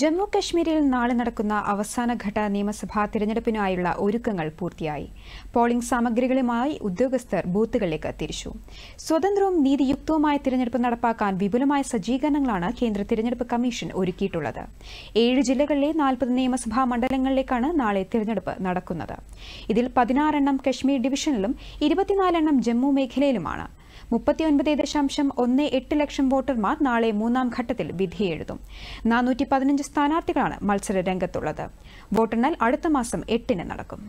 ജമ്മു കശ്മീരിൽ നാളെ നടക്കുന്ന അവസാനഘട്ട നിയമസഭാ തിരഞ്ഞെടുപ്പിനായുള്ള ഒരുക്കങ്ങൾ പൂർത്തിയായി പോളിംഗ് സാമഗ്രികളുമായി ഉദ്യോഗസ്ഥർ ബൂത്തുകളിലേക്ക് തിരിച്ചു സ്വതന്ത്രവും നീതിയുക്തവുമായ തിരഞ്ഞെടുപ്പ് നടപ്പാക്കാൻ വിപുലമായ സജ്ജീകരണങ്ങളാണ് കേന്ദ്ര തിരഞ്ഞെടുപ്പ് കമ്മീഷൻ ഒരുക്കിയിട്ടുള്ളത് ഏഴ് ജില്ലകളിലെ നാൽപ്പത് നിയമസഭാ മണ്ഡലങ്ങളിലേക്കാണ് നാളെ തിരഞ്ഞെടുപ്പ് നടക്കുന്നത് ഇതിൽ പതിനാറെണ്ണം കശ്മീർ ഡിവിഷനിലും ഇരുപത്തിനാലെണ്ണം ജമ്മു മേഖലയിലുമാണ് മുപ്പത്തിയൊൻപത് ദശാംശം ഒന്ന് എട്ട് ലക്ഷം വോട്ടർമാർ നാളെ മൂന്നാം ഘട്ടത്തിൽ വിധിയെഴുതും നാനൂറ്റി പതിനഞ്ച് സ്ഥാനാർത്ഥികളാണ് മത്സര രംഗത്തുള്ളത് വോട്ടെണ്ണൽ അടുത്ത മാസം എട്ടിന് നടക്കും